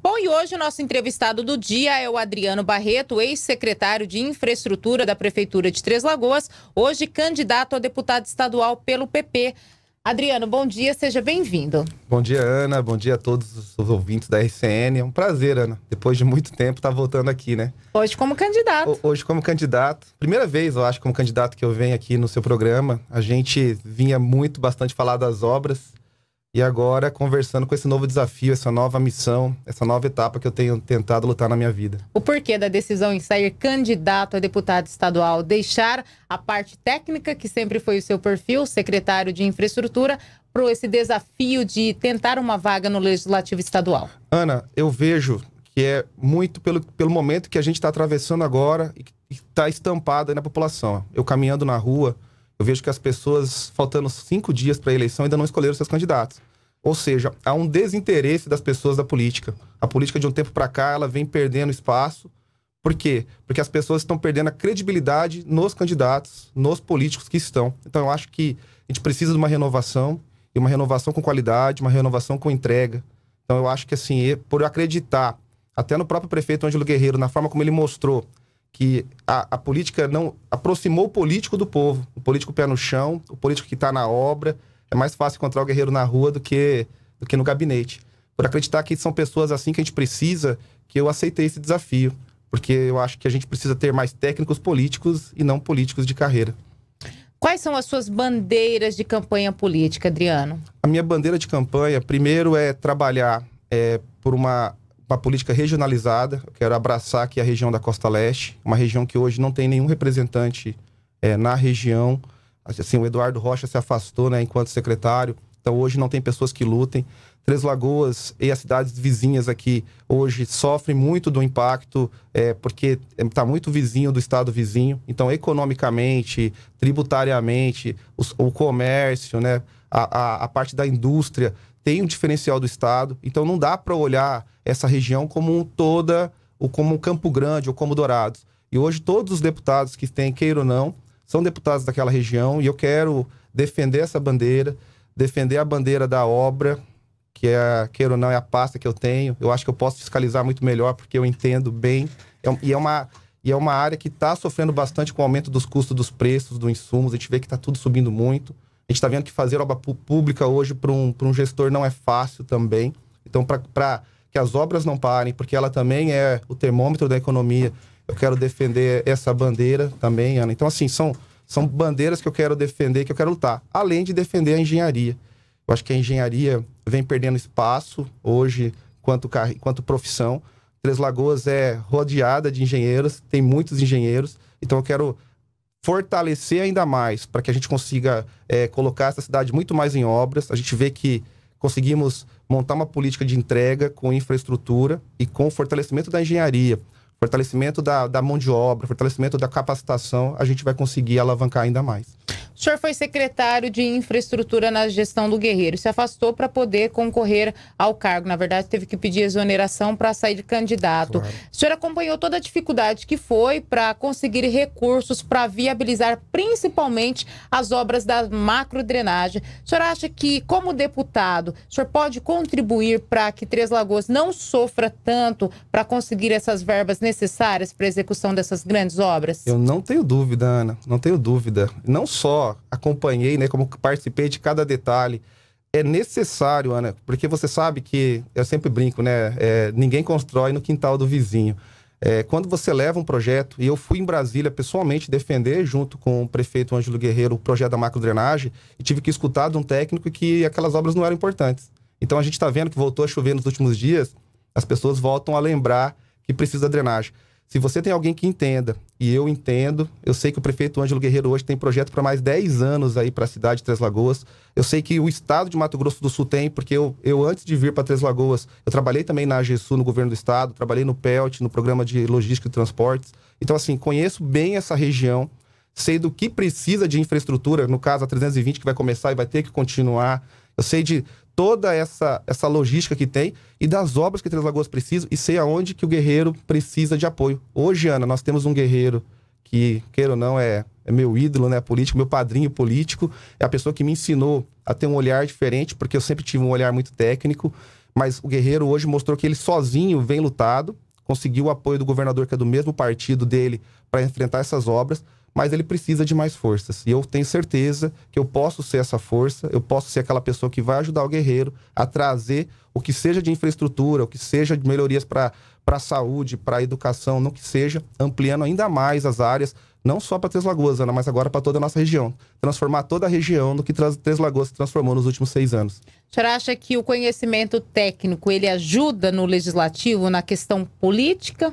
Bom, e hoje o nosso entrevistado do dia é o Adriano Barreto, ex-secretário de Infraestrutura da Prefeitura de Três Lagoas, hoje candidato a deputado estadual pelo PP. Adriano, bom dia, seja bem-vindo. Bom dia, Ana. Bom dia a todos os ouvintes da RCN. É um prazer, Ana. Depois de muito tempo, estar tá voltando aqui, né? Hoje como candidato. O, hoje como candidato. Primeira vez, eu acho, como candidato que eu venho aqui no seu programa. A gente vinha muito, bastante falar das obras. E agora conversando com esse novo desafio, essa nova missão, essa nova etapa que eu tenho tentado lutar na minha vida. O porquê da decisão em sair candidato a deputado estadual, deixar a parte técnica, que sempre foi o seu perfil, secretário de infraestrutura, para esse desafio de tentar uma vaga no legislativo estadual? Ana, eu vejo que é muito pelo, pelo momento que a gente está atravessando agora e que está estampado na população. Eu caminhando na rua, eu vejo que as pessoas, faltando cinco dias para a eleição, ainda não escolheram seus candidatos. Ou seja, há um desinteresse das pessoas da política. A política, de um tempo para cá, ela vem perdendo espaço. Por quê? Porque as pessoas estão perdendo a credibilidade nos candidatos, nos políticos que estão. Então, eu acho que a gente precisa de uma renovação, e uma renovação com qualidade, uma renovação com entrega. Então, eu acho que, assim, por acreditar, até no próprio prefeito Ângelo Guerreiro, na forma como ele mostrou que a, a, política não aproximou o político do povo, o político pé no chão, o político que está na obra. É mais fácil encontrar o guerreiro na rua do que, do que no gabinete. Por acreditar que são pessoas assim que a gente precisa, que eu aceitei esse desafio, porque eu acho que a gente precisa ter mais técnicos políticos e não políticos de carreira. Quais são as suas bandeiras de campanha política, Adriano? A minha bandeira de campanha, primeiro, é trabalhar é, por uma uma política regionalizada. Eu quero abraçar aqui a região da Costa Leste, uma região que hoje não tem nenhum representante é, na região. Assim, o Eduardo Rocha se afastou né, enquanto secretário, então hoje não tem pessoas que lutem. Três Lagoas e as cidades vizinhas aqui hoje sofrem muito do impacto, é, porque está é, muito vizinho do estado vizinho. Então, economicamente, tributariamente, os, o comércio, né, a, a, a parte da indústria tem um diferencial do Estado. Então não dá para olhar essa região como um toda, ou como um Campo Grande, ou como Dourados. E hoje todos os deputados que têm, queira ou não, são deputados daquela região e eu quero defender essa bandeira, defender a bandeira da obra, que é, queira ou não, é a pasta que eu tenho. Eu acho que eu posso fiscalizar muito melhor porque eu entendo bem. É, e é uma e é uma área que está sofrendo bastante com o aumento dos custos dos preços, dos insumos. A gente vê que está tudo subindo muito gente está vendo que fazer obra pública hoje para um, um gestor não é fácil também. Então, para que as obras não parem, porque ela também é o termômetro da economia, eu quero defender essa bandeira também, Ana. Então, assim, são, são bandeiras que eu quero defender, que eu quero lutar, além de defender a engenharia. Eu acho que a engenharia vem perdendo espaço hoje, quanto, quanto profissão. Três Lagoas é rodeada de engenheiros, tem muitos engenheiros, então eu quero fortalecer ainda mais para que a gente consiga é, colocar essa cidade muito mais em obras. A gente vê que conseguimos montar uma política de entrega com infraestrutura e com fortalecimento da engenharia, fortalecimento da, da mão de obra, fortalecimento da capacitação, a gente vai conseguir alavancar ainda mais. O senhor foi secretário de infraestrutura na gestão do Guerreiro. Se afastou para poder concorrer ao cargo. Na verdade, teve que pedir exoneração para sair de candidato. Claro. O senhor acompanhou toda a dificuldade que foi para conseguir recursos para viabilizar principalmente as obras da macrodrenagem. O senhor acha que, como deputado, o senhor pode contribuir para que Três Lagoas não sofra tanto para conseguir essas verbas necessárias para a execução dessas grandes obras? Eu não tenho dúvida, Ana. Não tenho dúvida. Não só acompanhei, né, como participei de cada detalhe. É necessário, Ana, porque você sabe que, eu sempre brinco, né, é, ninguém constrói no quintal do vizinho. É, quando você leva um projeto, e eu fui em Brasília pessoalmente defender, junto com o prefeito Ângelo Guerreiro, o projeto da macrodrenagem, e tive que escutar de um técnico que aquelas obras não eram importantes. Então a gente está vendo que voltou a chover nos últimos dias, as pessoas voltam a lembrar que precisa da drenagem. Se você tem alguém que entenda, e eu entendo, eu sei que o prefeito Ângelo Guerreiro hoje tem projeto para mais 10 anos aí para a cidade de Três Lagoas. Eu sei que o estado de Mato Grosso do Sul tem, porque eu, eu antes de vir para Três Lagoas, eu trabalhei também na AGESU, no governo do estado, trabalhei no PELT, no programa de logística e transportes. Então, assim, conheço bem essa região, sei do que precisa de infraestrutura, no caso a 320 que vai começar e vai ter que continuar. Eu sei de toda essa, essa logística que tem e das obras que Três Lagoas precisa e sei aonde que o guerreiro precisa de apoio. Hoje, Ana, nós temos um guerreiro que, queira ou não, é, é meu ídolo né, político, meu padrinho político, é a pessoa que me ensinou a ter um olhar diferente, porque eu sempre tive um olhar muito técnico, mas o guerreiro hoje mostrou que ele sozinho vem lutado, conseguiu o apoio do governador, que é do mesmo partido dele, para enfrentar essas obras mas ele precisa de mais forças. E eu tenho certeza que eu posso ser essa força, eu posso ser aquela pessoa que vai ajudar o guerreiro a trazer o que seja de infraestrutura, o que seja de melhorias para a saúde, para a educação, no que seja, ampliando ainda mais as áreas, não só para Três Lagoas, Ana, mas agora para toda a nossa região. Transformar toda a região no que Três Lagoas se transformou nos últimos seis anos. O senhor acha que o conhecimento técnico, ele ajuda no legislativo, na questão política?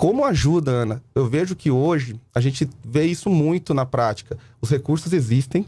Como ajuda, Ana? Eu vejo que hoje a gente vê isso muito na prática. Os recursos existem,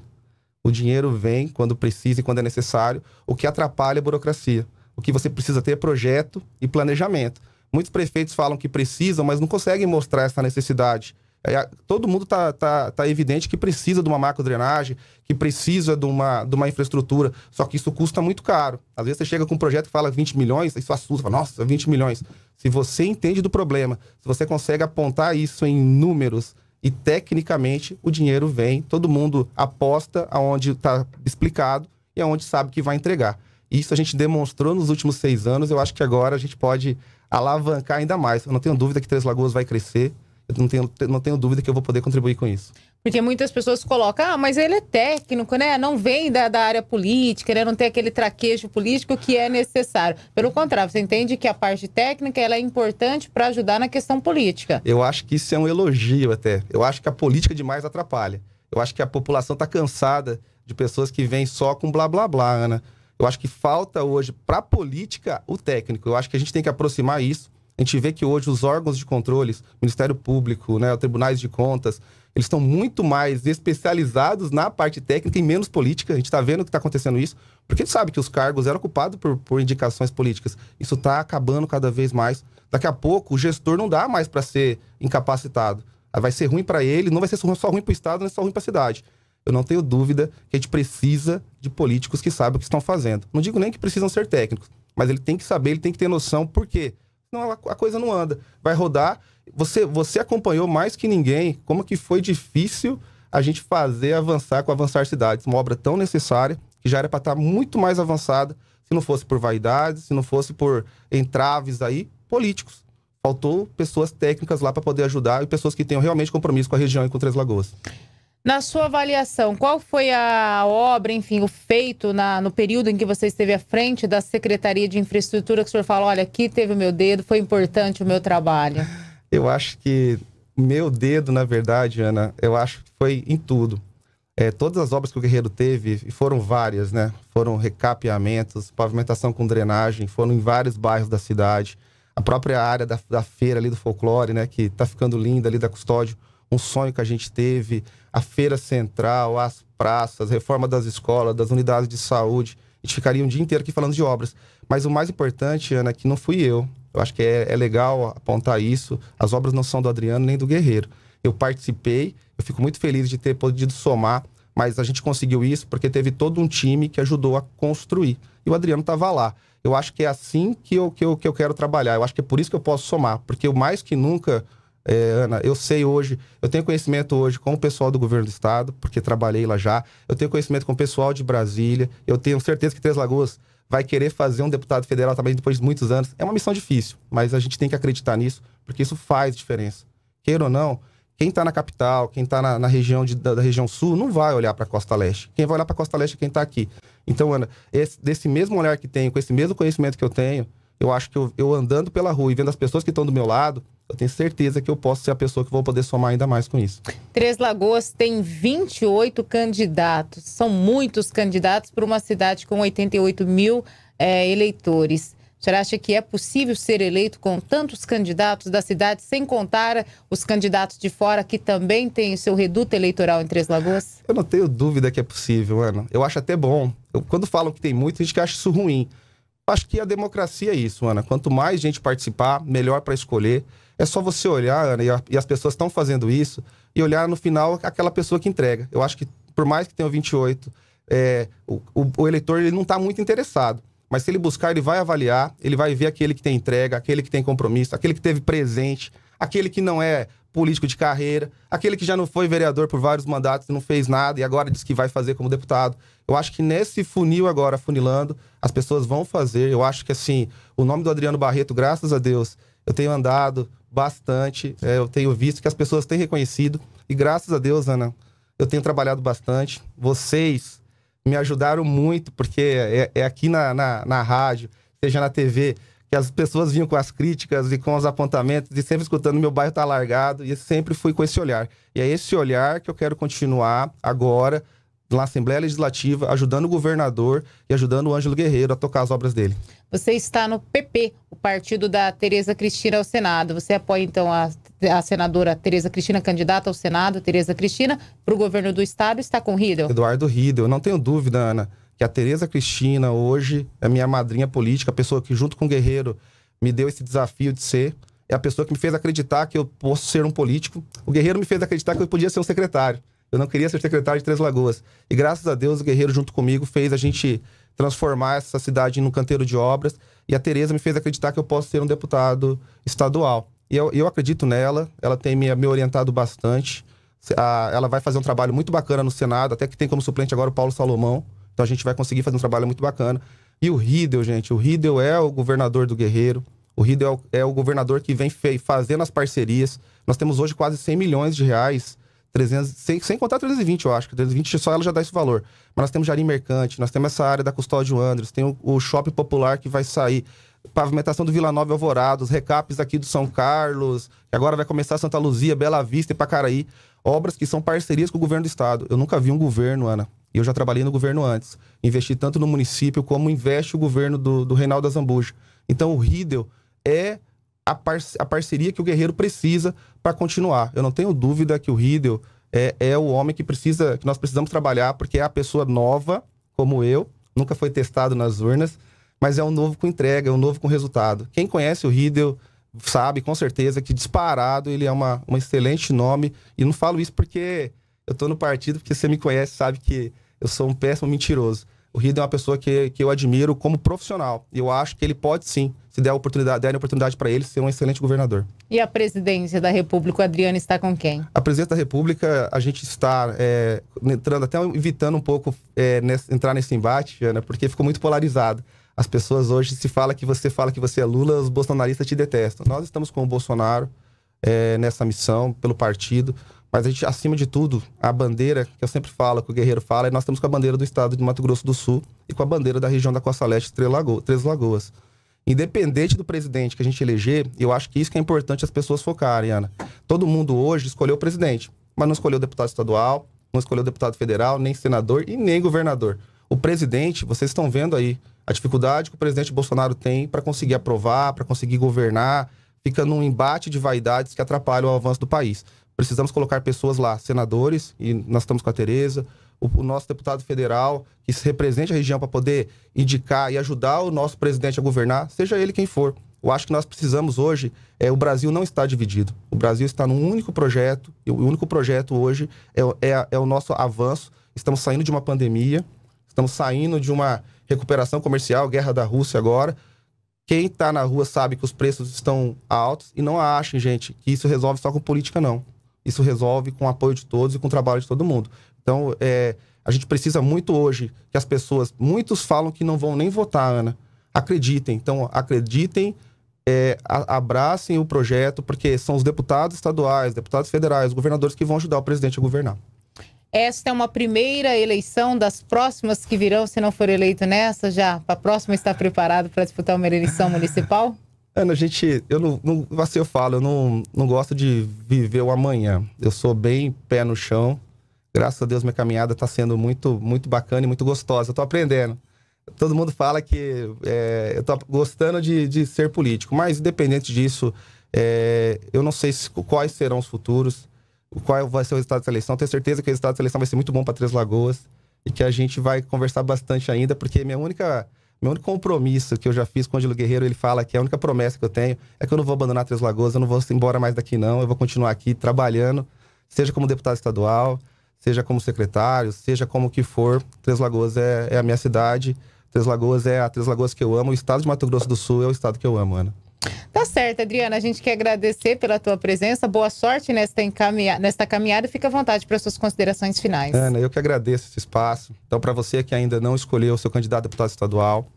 o dinheiro vem quando precisa e quando é necessário, o que atrapalha a burocracia. O que você precisa ter é projeto e planejamento. Muitos prefeitos falam que precisam, mas não conseguem mostrar essa necessidade. É, todo mundo está tá, tá evidente que precisa de uma macro drenagem que precisa de uma, de uma infraestrutura, só que isso custa muito caro. Às vezes você chega com um projeto que fala 20 milhões, isso assusta, fala, nossa, 20 milhões. Se você entende do problema, se você consegue apontar isso em números, e tecnicamente o dinheiro vem, todo mundo aposta aonde está explicado e aonde sabe que vai entregar. Isso a gente demonstrou nos últimos seis anos, eu acho que agora a gente pode alavancar ainda mais. Eu não tenho dúvida que Três Lagoas vai crescer, não tenho, não tenho dúvida que eu vou poder contribuir com isso. Porque muitas pessoas colocam, ah, mas ele é técnico, né? Não vem da, da área política, né? Não tem aquele traquejo político que é necessário. Pelo contrário, você entende que a parte técnica ela é importante para ajudar na questão política. Eu acho que isso é um elogio até. Eu acho que a política demais atrapalha. Eu acho que a população está cansada de pessoas que vêm só com blá blá blá, Ana. Eu acho que falta hoje para a política o técnico. Eu acho que a gente tem que aproximar isso a gente vê que hoje os órgãos de controles, Ministério Público, né, Tribunais de Contas, eles estão muito mais especializados na parte técnica e menos política. A gente está vendo que está acontecendo isso, porque a gente sabe que os cargos eram ocupados por, por indicações políticas. Isso está acabando cada vez mais. Daqui a pouco, o gestor não dá mais para ser incapacitado. Ah, vai ser ruim para ele, não vai ser só ruim para o Estado, não é só ruim para a cidade. Eu não tenho dúvida que a gente precisa de políticos que saibam o que estão fazendo. Não digo nem que precisam ser técnicos, mas ele tem que saber, ele tem que ter noção por quê senão ela, a coisa não anda. Vai rodar. Você, você acompanhou mais que ninguém como que foi difícil a gente fazer avançar com Avançar Cidades, uma obra tão necessária, que já era para estar tá muito mais avançada, se não fosse por vaidade, se não fosse por entraves aí políticos. Faltou pessoas técnicas lá para poder ajudar e pessoas que tenham realmente compromisso com a região e com Três Lagoas. Na sua avaliação, qual foi a obra, enfim, o feito na, no período em que você esteve à frente da Secretaria de Infraestrutura que o senhor fala, olha, aqui teve o meu dedo, foi importante o meu trabalho? Eu acho que meu dedo, na verdade, Ana, eu acho que foi em tudo. É, todas as obras que o Guerreiro teve, e foram várias, né? Foram recapeamentos, pavimentação com drenagem, foram em vários bairros da cidade. A própria área da, da feira ali do folclore, né? Que tá ficando linda ali da custódio. Um sonho que a gente teve a feira central, as praças, reforma das escolas, das unidades de saúde. A gente ficaria um dia inteiro aqui falando de obras. Mas o mais importante, Ana, é que não fui eu. Eu acho que é, é legal apontar isso. As obras não são do Adriano nem do Guerreiro. Eu participei, eu fico muito feliz de ter podido somar, mas a gente conseguiu isso porque teve todo um time que ajudou a construir. E o Adriano estava lá. Eu acho que é assim que eu, que, eu, que eu quero trabalhar. Eu acho que é por isso que eu posso somar, porque eu mais que nunca é, Ana, eu sei hoje, eu tenho conhecimento hoje com o pessoal do governo do estado, porque trabalhei lá já, eu tenho conhecimento com o pessoal de Brasília, eu tenho certeza que Três Lagoas vai querer fazer um deputado federal também depois de muitos anos. É uma missão difícil, mas a gente tem que acreditar nisso, porque isso faz diferença. Queira ou não, quem está na capital, quem está na, na, região de, da, da, região sul, não vai olhar para a costa leste. Quem vai olhar para a costa leste é quem está aqui. Então, Ana, esse, desse mesmo olhar que tenho, com esse mesmo conhecimento que eu tenho, eu acho que eu, eu andando pela rua e vendo as pessoas que estão do meu lado, eu tenho certeza que eu posso ser a pessoa que vou poder somar ainda mais com isso. Três Lagoas tem 28 candidatos. São muitos candidatos para uma cidade com 88 mil é, eleitores. Você acha que é possível ser eleito com tantos candidatos da cidade, sem contar os candidatos de fora que também têm o seu reduto eleitoral em Três Lagoas? Eu não tenho dúvida que é possível, Ana. Eu acho até bom. Eu, quando falam que tem muito, a gente acha isso ruim. Acho que a democracia é isso, Ana. Quanto mais gente participar, melhor para escolher. É só você olhar, Ana, e, a, e as pessoas estão fazendo isso, e olhar no final aquela pessoa que entrega. Eu acho que, por mais que tenha 28, é, o, o, o eleitor ele não está muito interessado. Mas se ele buscar, ele vai avaliar, ele vai ver aquele que tem entrega, aquele que tem compromisso, aquele que teve presente, aquele que não é político de carreira, aquele que já não foi vereador por vários mandatos e não fez nada e agora diz que vai fazer como deputado. Eu acho que nesse funil agora, funilando, as pessoas vão fazer. Eu acho que, assim, o nome do Adriano Barreto, graças a Deus, eu tenho andado bastante, é, eu tenho visto que as pessoas têm reconhecido. E graças a Deus, Ana, eu tenho trabalhado bastante. Vocês me ajudaram muito, porque é, é aqui na, na, na, rádio, seja na TV, que as pessoas vinham com as críticas e com os apontamentos, e sempre escutando meu bairro tá largado, e sempre fui com esse olhar. E é esse olhar que eu quero continuar agora, na Assembleia Legislativa, ajudando o governador e ajudando o Ângelo Guerreiro a tocar as obras dele. Você está no PP, o partido da Tereza Cristina ao Senado. Você apoia, então, a, a senadora Tereza Cristina, candidata ao Senado, Tereza Cristina, para o governo do Estado, está com o Riedel? Eduardo Riedel. Não tenho dúvida, Ana, que a Tereza Cristina hoje é minha madrinha política, a pessoa que, junto com o Guerreiro, me deu esse desafio de ser é a pessoa que me fez acreditar que eu posso ser um político. O Guerreiro me fez acreditar que eu podia ser um secretário. Eu não queria ser secretário de Três Lagoas. E graças a Deus, o Guerreiro, junto comigo, fez a gente transformar essa cidade num canteiro de obras. E a Tereza me fez acreditar que eu posso ser um deputado estadual. E eu, eu acredito nela, ela tem me, me orientado bastante. A, ela vai fazer um trabalho muito bacana no Senado, até que tem como suplente agora o Paulo Salomão. Então a gente vai conseguir fazer um trabalho muito bacana. E o Riddle, gente, o Riddle é o governador do Guerreiro. O Riddle é o, é o governador que vem fazendo as parcerias. Nós temos hoje quase 100 milhões de reais 300, sem, sem contar 320, eu acho. 320 só ela já dá esse valor. Mas nós temos Jari Mercante, nós temos essa área da Custódio Andres, tem o, o Shopping Popular que vai sair, pavimentação do Vila Nova Alvorada, os recaps aqui do São Carlos, que agora vai começar Santa Luzia, Bela Vista e Pacaraí. Obras que são parcerias com o governo do estado. Eu nunca vi um governo, Ana, e eu já trabalhei no governo antes, investir tanto no município como investe o governo do, do Reinaldo Azambuja. Então o RIDEL é a, par a parceria que o Guerreiro precisa para continuar. Eu não tenho dúvida que o Riddle é, é o homem que precisa, que nós precisamos trabalhar, porque é a pessoa nova, como eu, nunca foi testado nas urnas, mas é um novo com entrega, é um novo com resultado. Quem conhece o Riddle sabe com certeza que disparado ele é uma, um excelente nome. E não falo isso porque eu tô no partido, porque você me conhece, sabe que eu sou um péssimo mentiroso. O Riddle é uma pessoa que, que eu admiro como profissional. e Eu acho que ele pode sim se der a oportunidade, der a oportunidade para ele ser um excelente governador. E a presidência da República, o Adriano, está com quem? A presidência da República, a gente está é, entrando, até evitando um pouco é, nesse, entrar nesse embate, Ana, porque ficou muito polarizado. As pessoas hoje se fala que você fala que você é Lula, os bolsonaristas te detestam. Nós estamos com o Bolsonaro é, nessa missão, pelo partido, mas a gente, acima de tudo, a bandeira que eu sempre falo, que o Guerreiro fala, é nós estamos com a bandeira do estado de Mato Grosso do Sul e com a bandeira da região da Costa Leste, Três Lagoas. Independente do presidente que a gente eleger, eu acho que isso que é importante as pessoas focarem, Ana. Todo mundo hoje escolheu o presidente, mas não escolheu deputado estadual, não escolheu deputado federal, nem senador e nem governador. O presidente, vocês estão vendo aí a dificuldade que o presidente Bolsonaro tem para conseguir aprovar, para conseguir governar, fica num embate de vaidades que atrapalha o avanço do país. Precisamos colocar pessoas lá, senadores, e nós estamos com a Tereza, o, o nosso deputado federal, que se represente a região para poder indicar e ajudar o nosso presidente a governar, seja ele quem for. Eu acho que nós precisamos hoje, é, o Brasil não está dividido. O Brasil está num único projeto, e o único projeto hoje é, é, é o nosso avanço. Estamos saindo de uma pandemia, estamos saindo de uma recuperação comercial, guerra da Rússia agora. Quem está na rua sabe que os preços estão altos e não achem, gente, que isso resolve só com política, não. Isso resolve com o apoio de todos e com o trabalho de todo mundo. Então, é, a gente precisa muito hoje que as pessoas, muitos falam que não vão nem votar, Ana. Acreditem, então acreditem, é, abracem o projeto, porque são os deputados estaduais, deputados federais, governadores que vão ajudar o presidente a governar. Esta é uma primeira eleição das próximas que virão, se não for eleito nessa, já para a próxima está preparado para disputar uma eleição municipal? Ana, a gente, eu não, não assim eu falo, eu não, não gosto de viver o amanhã. Eu sou bem pé no chão, graças a Deus, minha caminhada está sendo muito, muito bacana e muito gostosa. Eu estou aprendendo. Todo mundo fala que é, eu estou gostando de, de ser político, mas independente disso, é, eu não sei se, quais serão os futuros, qual vai ser o resultado da eleição. Tenho certeza que o resultado da eleição vai ser muito bom para Três Lagoas e que a gente vai conversar bastante ainda, porque minha única meu único compromisso que eu já fiz com o Angelo Guerreiro, ele fala que é a única promessa que eu tenho é que eu não vou abandonar Três Lagoas, eu não vou embora mais daqui não, eu vou continuar aqui trabalhando, seja como deputado estadual, seja como secretário, seja como que for, Três Lagoas é, é a minha cidade, Três Lagoas é a Três Lagoas que eu amo, o estado de Mato Grosso do Sul é o estado que eu amo, Ana. Tá certo, Adriana. A gente quer agradecer pela tua presença. Boa sorte nesta, encaminha... nesta caminhada. Fica à vontade para suas considerações finais. Ana, eu que agradeço esse espaço. Então, para você que ainda não escolheu o seu candidato a deputado estadual,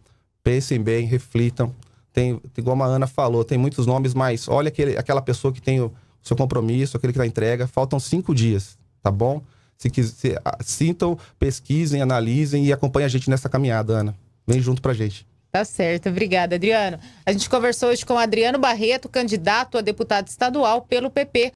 pensem bem, reflitam. Tem, igual a Ana falou, tem muitos nomes, mas olha aquele, aquela pessoa que tem o seu compromisso, aquele que dá entrega. Faltam cinco dias, tá bom? se, se sintam, pesquisem, analisem e acompanhem a gente nessa caminhada, Ana. Vem junto pra gente. Tá certo, obrigada, Adriano. A gente conversou hoje com Adriano Barreto, candidato a deputado estadual pelo PP.